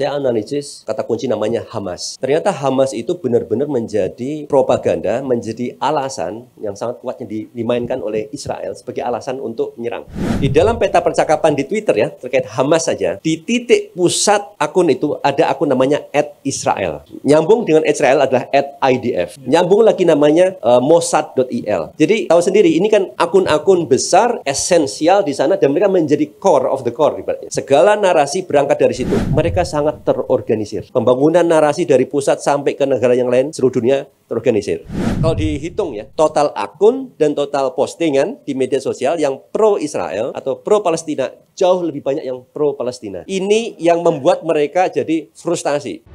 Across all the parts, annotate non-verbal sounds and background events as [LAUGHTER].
saya analisis kata kunci namanya Hamas. Ternyata Hamas itu benar-benar menjadi propaganda, menjadi alasan yang sangat kuatnya dimainkan oleh Israel sebagai alasan untuk menyerang. Di dalam peta percakapan di Twitter ya, terkait Hamas saja, di titik pusat akun itu ada akun namanya at @israel. Nyambung dengan Israel adalah at @idf. Nyambung lagi namanya uh, eh, mossad.il. Jadi tahu sendiri ini kan akun-akun besar esensial di sana dan mereka menjadi core of the core ibaratnya. Segala narasi berangkat dari situ. Mereka sangat sangat terorganisir. Pembangunan narasi dari pusat sampai ke negara yang lain seluruh dunia terorganisir. Kalau dihitung ya, total akun dan total postingan di media sosial yang pro Israel atau pro Palestina jauh lebih banyak yang pro Palestina. Ini yang membuat mereka jadi frustasi.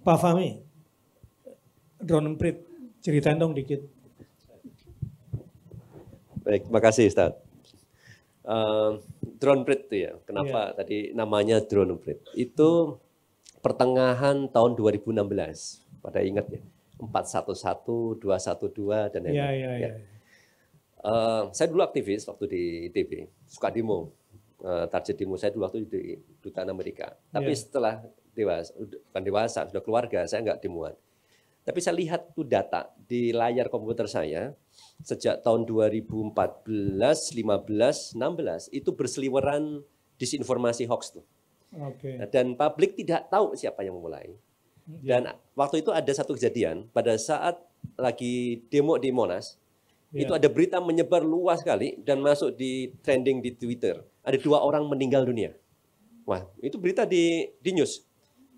Pak Fahmi, drone emprit Ceritain dong dikit. Baik, makasih Ustaz. Uh, drone Bridge itu ya, kenapa yeah. tadi namanya drone Bridge Itu pertengahan tahun 2016, pada ingat ya, 411, 212, dan lain-lain. Yeah, yeah, ya. yeah. Iya. Uh, saya dulu aktivis waktu di ITB, suka demo. Uh, target demo saya dulu waktu di Dutaan Amerika. Tapi yeah. setelah dewasa, bukan dewasa, sudah keluarga, saya enggak demoan. Tapi saya lihat tuh data di layar komputer saya sejak tahun 2014, 15, 16 itu berseliweran disinformasi hoax tuh. Okay. Dan publik tidak tahu siapa yang memulai. Iya. Dan yeah. waktu itu ada satu kejadian pada saat lagi demo di Monas, yeah. itu ada berita menyebar luas sekali dan masuk di trending di Twitter. Ada dua orang meninggal dunia. Wah, itu berita di di news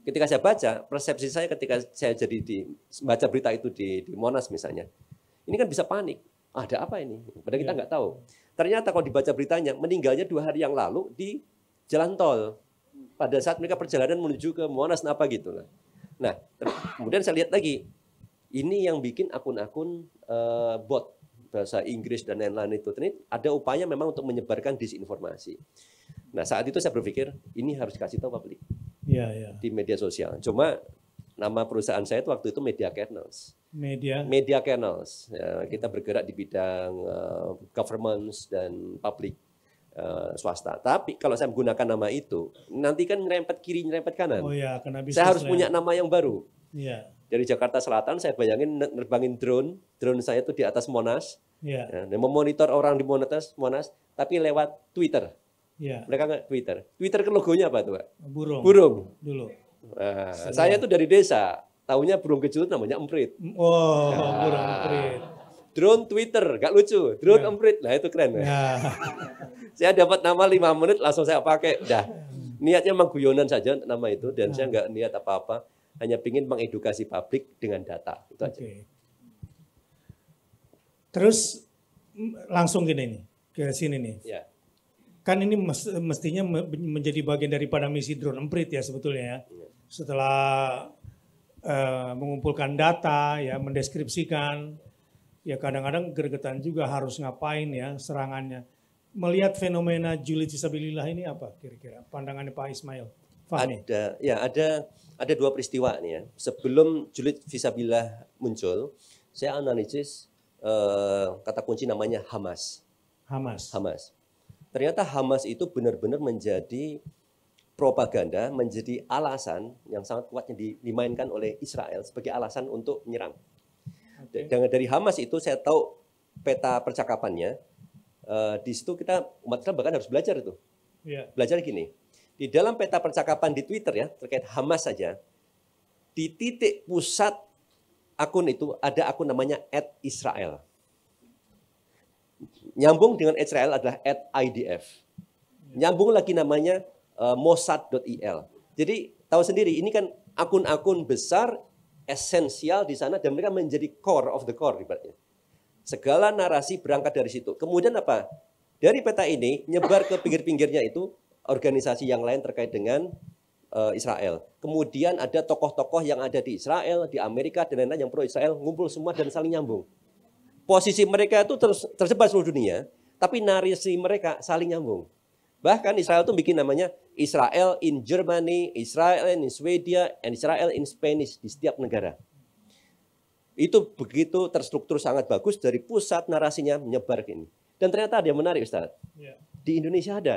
ketika saya baca, persepsi saya ketika saya jadi di, baca berita itu di, di Monas misalnya, ini kan bisa panik. Ada apa ini? Padahal kita iya. nggak ya. tahu. Ternyata kalau dibaca beritanya, meninggalnya dua hari yang lalu di jalan tol. Pada saat mereka perjalanan menuju ke Monas, apa gitu lah. Nah, kemudian saya lihat lagi, ini yang bikin akun-akun uh, bot bahasa Inggris dan lain-lain itu. Ternyata ada upaya memang untuk menyebarkan disinformasi. Nah, saat itu saya berpikir, ini harus dikasih tahu publik ya, ya. di media sosial. Cuma nama perusahaan saya itu waktu itu Media Kernels. Media. Media Kernels. Ya, kita bergerak di bidang uh, eh, governments dan publik uh, eh, swasta. Tapi kalau saya menggunakan nama itu, nanti kan nyerempet kiri, nyerempet kanan. Oh ya, karena bisnis. Saya harus ya. punya nama yang baru. Iya. Dari Jakarta Selatan saya bayangin nerbangin drone, drone saya itu di atas Monas. Iya. Ya, memonitor orang di Monas, Monas, tapi lewat Twitter. Ya. Mereka nggak Twitter. Twitter kan logonya apa tuh, Pak? Burung. Burung. Dulu. Nah, saya tuh dari desa. Tahunya burung kejut namanya emprit. Oh, nah. burung emprit. Drone Twitter, gak lucu. Drone iya. emprit, lah itu keren. Ya. [LAUGHS] saya dapat nama lima menit langsung saya pakai. Dah. Niatnya memang guyonan saja nama itu dan nah. saya nggak niat apa-apa. Hanya ingin mengedukasi publik dengan data itu aja. Terus langsung gini nih ke sini nih. Ya kan ini mestinya menjadi bagian daripada misi drone emprit ya sebetulnya ya. Iya. Setelah uh, mengumpulkan data ya mendeskripsikan ya kadang-kadang gergetan juga harus ngapain ya serangannya. Melihat fenomena Juli Cisabilillah ini apa kira-kira pandangannya Pak Ismail? Fahmi. Ada ya ada ada dua peristiwa nih ya. Sebelum Juli Cisabilillah muncul, saya analisis uh, kata kunci namanya Hamas. Hamas. Hamas ternyata Hamas itu benar-benar menjadi propaganda, menjadi alasan yang sangat kuat yang dimainkan oleh Israel sebagai alasan untuk menyerang. Okay. Dan dari Hamas itu saya tahu peta percakapannya. Uh, di situ kita umat Islam bahkan harus belajar itu. Yeah. Belajar gini. Di dalam peta percakapan di Twitter ya terkait Hamas saja di titik pusat akun itu ada akun namanya @israel. Nyambung dengan Israel adalah at IDF. Ya. Nyambung lagi namanya uh, eh, mossad.il. E Jadi tahu sendiri ini kan akun-akun besar esensial di sana dan mereka menjadi core of the core ibaratnya. Segala narasi berangkat dari situ. Kemudian apa? Dari peta ini nyebar ke pinggir-pinggirnya itu organisasi yang lain terkait dengan uh, Israel. Kemudian ada tokoh-tokoh yang ada di Israel, di Amerika dan lain-lain yang pro Israel ngumpul semua dan saling nyambung. Posisi mereka itu tersebar seluruh dunia, tapi narasi mereka saling nyambung. Bahkan Israel itu bikin namanya Israel in Germany, Israel in Swedia, and Israel in Spanish di setiap negara. Itu begitu terstruktur sangat bagus dari pusat narasinya menyebar ke ini. Dan ternyata ada yang menarik Ustaz. Yeah. Di Indonesia ada.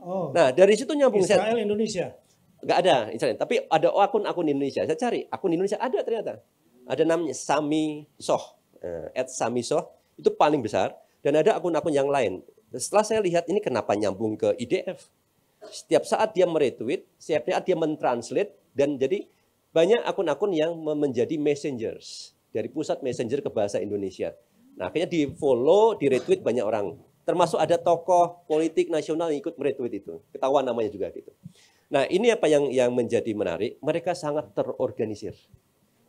Oh. Nah dari situ nyambung. Israel saya, Indonesia? Gak ada Israel. Tapi ada akun-akun Indonesia. Saya cari akun Indonesia ada ternyata. Ada namanya Sami Soh at eh, Samiso itu paling besar dan ada akun-akun yang lain. Setelah saya lihat ini kenapa nyambung ke IDF. Setiap saat dia meretweet, setiap saat dia mentranslate dan jadi banyak akun-akun yang menjadi messengers dari pusat messenger ke bahasa Indonesia. Nah, akhirnya di follow, di retweet banyak orang. Termasuk ada tokoh politik nasional yang ikut meretweet itu. Ketahuan namanya juga gitu. Nah, ini apa yang yang menjadi menarik? Mereka sangat terorganisir.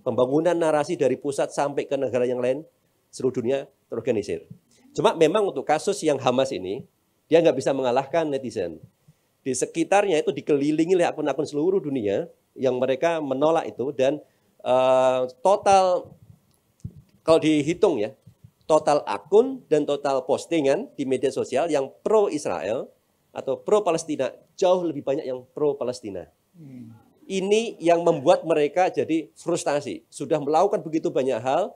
Pembangunan narasi dari pusat sampai ke negara yang lain, seluruh dunia terorganisir. Cuma memang untuk kasus yang Hamas ini, dia nggak bisa mengalahkan netizen. Di sekitarnya itu dikelilingi oleh akun-akun seluruh dunia yang mereka menolak itu dan uh, total kalau dihitung ya total akun dan total postingan di media sosial yang pro Israel atau pro Palestina jauh lebih banyak yang pro Palestina. Hmm ini yang membuat mereka jadi frustasi. Sudah melakukan begitu banyak hal,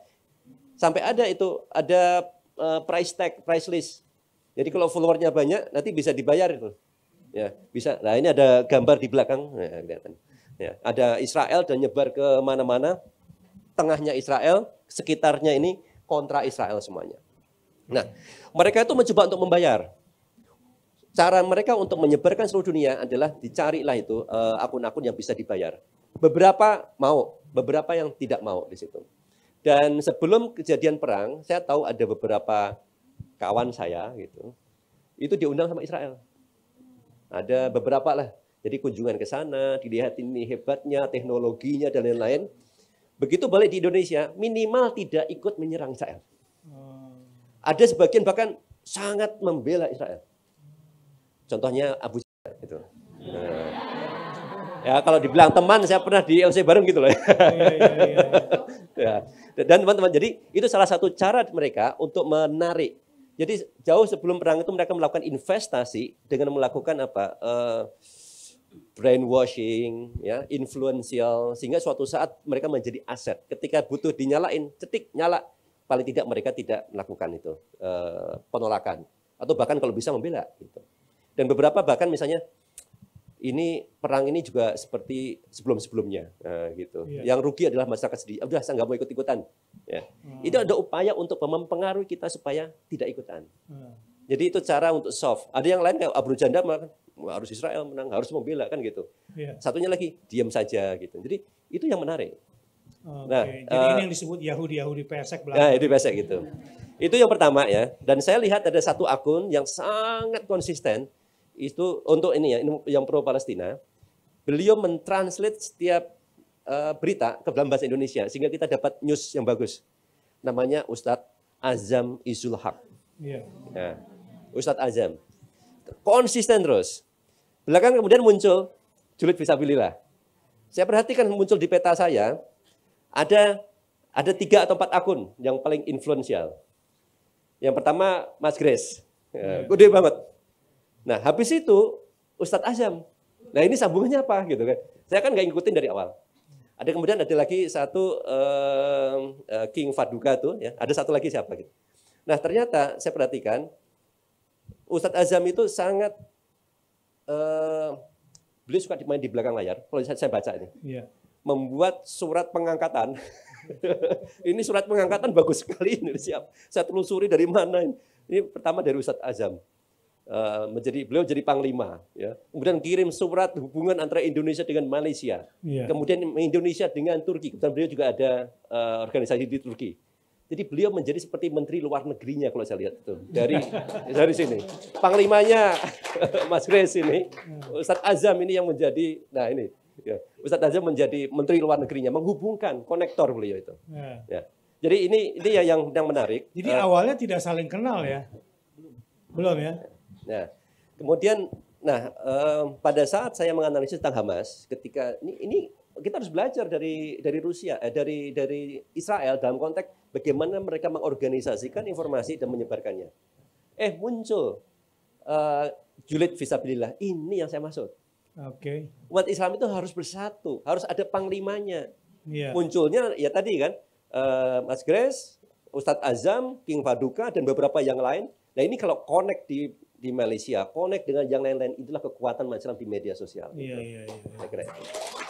sampai ada itu ada eh, price tag, price list. Jadi kalau followernya banyak, nanti bisa dibayar itu. Ya, bisa. Nah ini ada gambar di belakang, Ya, Ya, ada Israel dan nyebar ke mana-mana. Tengahnya Israel, sekitarnya ini kontra Israel semuanya. Nah, mereka itu mencoba untuk membayar cara mereka untuk menyebarkan seluruh dunia adalah dicarilah itu eh, akun-akun yang bisa dibayar. Beberapa mau, beberapa yang tidak mau di situ. Dan sebelum kejadian perang, saya tahu ada beberapa kawan saya gitu, itu diundang sama Israel. Ada beberapa lah. Jadi kunjungan ke sana, dilihat ini hebatnya, teknologinya dan lain-lain. Begitu balik di Indonesia, minimal tidak ikut menyerang Israel. Hmm. Ada sebagian bahkan sangat membela Israel. Contohnya Abu Jahal gitu. Nah, ya kalau dibilang teman saya pernah di LC bareng gitu loh. Ya, ya, ya, [LAUGHS] ya. Dan teman-teman jadi itu salah satu cara mereka untuk menarik. Jadi jauh sebelum perang itu mereka melakukan investasi dengan melakukan apa? Uh, brainwashing, ya, influential, sehingga suatu saat mereka menjadi aset. Ketika butuh dinyalain, cetik nyala, paling tidak mereka tidak melakukan itu uh, penolakan atau bahkan kalau bisa membela. Gitu. Dan beberapa bahkan misalnya ini perang ini juga seperti sebelum-sebelumnya nah, gitu. Yeah. Yang rugi adalah masyarakat sendiri. Udah saya nggak mau ikut-ikutan. Ya. Hmm. Itu ada upaya untuk mempengaruhi kita supaya tidak ikutan. Hmm. Jadi itu cara untuk soft. Ada yang lain kayak Abu Janda harus Israel menang, harus membela kan gitu. Yeah. Satunya lagi diam saja gitu. Jadi itu yang menarik. Okay. Nah, jadi uh, ini eh, yang disebut Yahudi Yahudi pesek belakang. Nah, itu pesek gitu. itu yang pertama ya. Dan saya lihat ada satu akun yang sangat konsisten itu untuk ini ya yang pro Palestina, beliau mentranslate setiap uh, berita ke dalam bahasa Indonesia sehingga kita dapat news yang bagus. Namanya Ustadz Azam Izul Haq. Yeah. Nah, Ustadz Azam. Konsisten terus. Belakangan kemudian muncul Julid Visabilillah. Saya perhatikan muncul di peta saya, ada ada tiga atau empat akun yang paling influensial. Yang pertama Mas Grace. Yeah. Iya. Gede banget Nah, habis itu Ustadz Azam. Nah, ini sambungannya apa gitu kan. Saya kan nggak ngikutin dari awal. Ada kemudian ada lagi satu eh, eh, King Faduka tuh ya, ada satu lagi siapa gitu. Nah, ternyata saya perhatikan Ustadz Azam itu sangat eh, beliau suka dimain di belakang layar. Kalau saya, saya baca ini. Yeah. Membuat surat pengangkatan. [LAUGHS] ini surat pengangkatan bagus sekali ini siap. Saya telusuri dari mana ini. Ini pertama dari Ustadz Azam. Eh, menjadi beliau jadi panglima ya. Kemudian kirim surat hubungan antara Indonesia dengan Malaysia. Yeah. Kemudian Indonesia dengan Turki. Kemudian beliau juga ada uh, organisasi di Turki. Jadi beliau menjadi seperti menteri luar negerinya kalau saya lihat itu dari [LAUGHS] dari sini. Panglimanya [LAUGHS] Mas Grace ini, hmm. Ustadz Azam ini yang menjadi nah ini ya, Ustadz Azam menjadi menteri luar negerinya menghubungkan konektor beliau itu. yeah. ya. Jadi ini ini ya yang yang menarik. Jadi uh, awalnya tidak saling kenal ya? Belum ya? Nah, kemudian nah um, pada saat saya menganalisis tentang Hamas ketika ini ini kita harus belajar dari dari Rusia eh, dari dari Israel dalam konteks bagaimana mereka mengorganisasikan informasi dan menyebarkannya. Eh muncul uh, julid visabilillah ini yang saya maksud. Oke. Okay. Umat Islam itu harus bersatu, harus ada panglimanya. Yeah. Munculnya ya tadi kan uh, Mas Grace, Ustadz Azam, King Paduka dan beberapa yang lain. Nah ini kalau connect di di Malaysia, connect dengan yang lain-lain itulah kekuatan macam di media sosial. Iya, iya, iya.